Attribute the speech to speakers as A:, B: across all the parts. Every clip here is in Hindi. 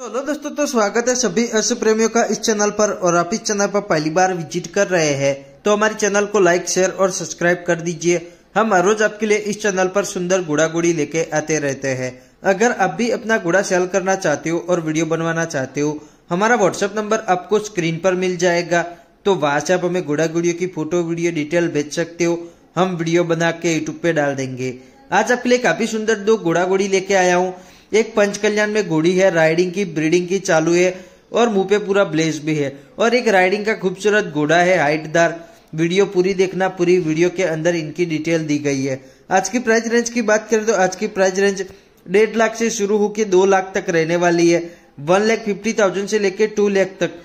A: तो हेलो दोस्तों तो स्वागत है सभी अस प्रेमियों का इस चैनल पर और आप इस चैनल पर पहली बार विजिट कर रहे हैं तो हमारे चैनल को लाइक शेयर और सब्सक्राइब कर दीजिए हम हर रोज आपके लिए इस चैनल पर सुंदर गुड़ा गुड़ी लेके आते रहते हैं अगर आप भी अपना गुड़ा सेल करना चाहते हो और वीडियो बनवाना चाहते हो हमारा व्हाट्सएप नंबर आपको स्क्रीन पर मिल जाएगा तो वहां से आप हमें गुड़ा गुड़ियों की फोटो वीडियो डिटेल भेज सकते हो हम वीडियो बना के यूट्यूब पे डाल देंगे आज आपके लिए काफी सुंदर दो गुड़ा गुड़ी लेके आया हूँ एक पंच कल्याण में घोड़ी है राइडिंग की ब्रीडिंग की चालू है और मुंह पे पूरा ब्लेस भी है और एक राइडिंग का खूबसूरत घोड़ा है हाइटदार वीडियो पूरी देखना पूरी वीडियो के अंदर इनकी डिटेल दी गई है आज की प्राइस रेंज की बात करें तो आज की प्राइस रेंज डेढ़ लाख से शुरू होकर दो लाख तक रहने वाली है वन लैख फिफ्टी थाउजेंड से लेकर टू लैख तक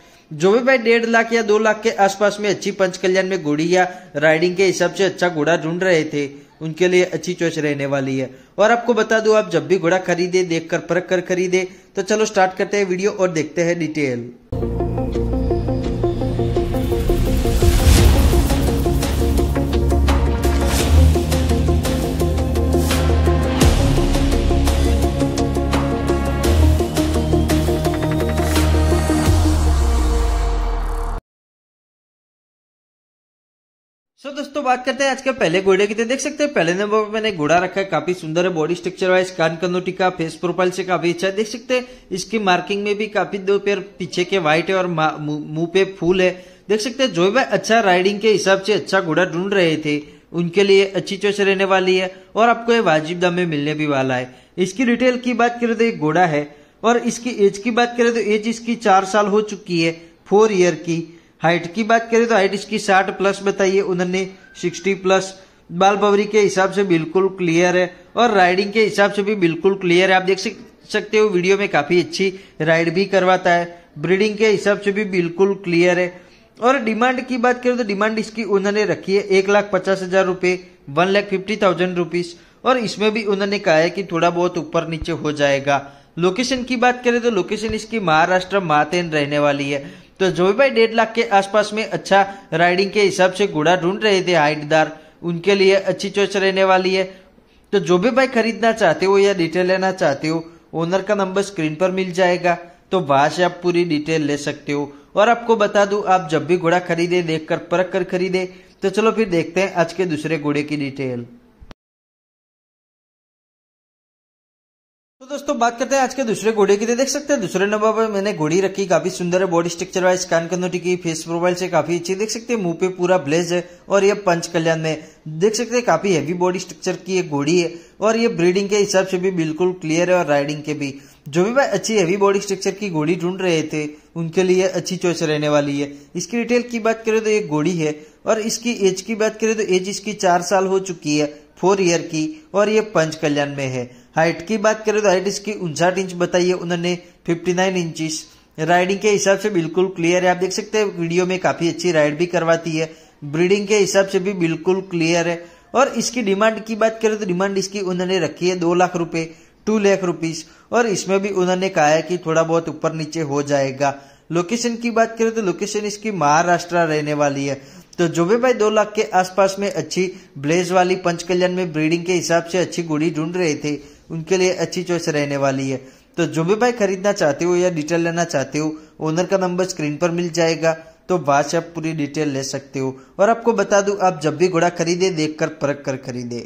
A: जो भी भाई डेढ़ लाख या दो लाख के आसपास में अच्छी पंच कल्याण में घोड़ी या राइडिंग के हिसाब से अच्छा घोड़ा ढूंढ रहे थे उनके लिए अच्छी चॉइस रहने वाली है और आपको बता दूं आप जब भी घोड़ा खरीदे देख कर परख कर खरीदे तो चलो स्टार्ट करते हैं वीडियो और देखते हैं डिटेल सो so, दोस्तों बात करते हैं आज के पहले घोड़े की तो देख सकते हैं पहले नंबर पर मैंने घोड़ा रखा है काफी सुंदर है बॉडी स्ट्रक्चर वाइज कान कनोटी का फेस प्रोफाइल से काफी अच्छा है देख सकते हैं इसकी मार्किंग में भी काफी दो पैर पीछे के व्हाइट है और मुंह पे फूल है देख सकते हैं जो भी अच्छा राइडिंग के हिसाब से अच्छा घोड़ा ढूंढ रहे थे उनके लिए अच्छी चॉइस रहने वाली है और आपको ये वाजिब दाम में मिलने भी वाला है इसकी डिटेल की बात करें तो एक घोड़ा है और इसकी एज की बात करें तो एज इसकी चार साल हो चुकी है फोर ईयर की हाइट की बात करें तो हाइट इसकी साठ प्लस बताइए उन्होंने सिक्सटी प्लस बाल बवरी के हिसाब से बिल्कुल क्लियर है और राइडिंग के हिसाब से भी बिल्कुल क्लियर है आप देख सकते हो वीडियो में काफी अच्छी राइड भी करवाता है ब्रीडिंग के हिसाब से भी बिल्कुल क्लियर है और डिमांड की बात करें तो डिमांड इसकी उन्होंने रखी है एक लाख पचास हजार रूपए one lakh fifty thousand rupees और इसमें भी उन्होंने कहा है कि थोड़ा बहुत ऊपर नीचे हो जाएगा लोकेशन की बात करें तो लोकेशन इसकी महाराष्ट्र मातेन रहने वाली है तो भी भाई डेढ़ लाख के आसपास में अच्छा राइडिंग के हिसाब से घोड़ा ढूंढ रहे थे हाइटदार उनके लिए अच्छी चॉइस रहने वाली है तो जो भी भाई खरीदना चाहते हो या डिटेल लेना चाहते हो ओनर का नंबर स्क्रीन पर मिल जाएगा तो वहां से आप पूरी डिटेल ले सकते हो और आपको बता दू आप जब भी घोड़ा खरीदे देख कर परख कर खरीदे तो चलो फिर देखते हैं आज के दूसरे घोड़े की डिटेल दोस्तों तो बात करते हैं आज के दूसरे घोड़े की तो देख सकते हैं दूसरे नंबर पर मैंने घोड़ी रखी काफी सुंदर है बॉडी स्ट्रक्चर वाइज कान कन्नो टिकी फेस प्रोफाइल से काफी अच्छी देख सकते हैं मुंह पे पूरा ब्लेज है और ये पंच कल्याण में देख सकते हैं काफी हैवी बॉडी स्ट्रक्चर की एक घोड़ी है और ये ब्रीडिंग के हिसाब से भी बिल्कुल क्लियर है और राइडिंग के भी जो भी भाई अच्छी हैवी बॉडी स्ट्रक्चर की घोड़ी ढूंढ रहे थे उनके लिए अच्छी चॉइस रहने वाली है इसकी डिटेल की बात करें तो ये घोड़ी है और इसकी एज की बात करें तो एज इसकी चार साल हो चुकी है फोर ईयर की और ये पंच कल्याण में है हाइट की बात करें तो हाइट इसकी उनसाठ इंच बताइए उन्होंने फिफ्टी नाइन इंचिस राइडिंग के हिसाब से बिल्कुल क्लियर है आप देख सकते हैं वीडियो में काफी अच्छी राइड भी करवाती है ब्रीडिंग के हिसाब से भी बिल्कुल क्लियर है और इसकी डिमांड की बात करें तो डिमांड इसकी उन्होंने रखी है दो लाख रूपये टू लाख रूपीज और इसमें भी उन्होंने कहा है कि थोड़ा बहुत ऊपर नीचे हो जाएगा लोकेशन की बात करें तो लोकेशन इसकी महाराष्ट्र रहने वाली है तो जुबे भाई दो लाख के आसपास में अच्छी ब्लेज वाली पंचकल्याण में ब्रीडिंग के हिसाब से अच्छी गुड़ी ढूंढ रहे थे उनके लिए अच्छी चॉइस रहने वाली है तो जुबे भाई खरीदना चाहते हो या डिटेल लेना चाहते हो ओनर का नंबर स्क्रीन पर मिल जाएगा तो वहां से आप पूरी डिटेल ले सकते हो और आपको बता दू आप जब भी घोड़ा खरीदे देख कर परख कर खरीदे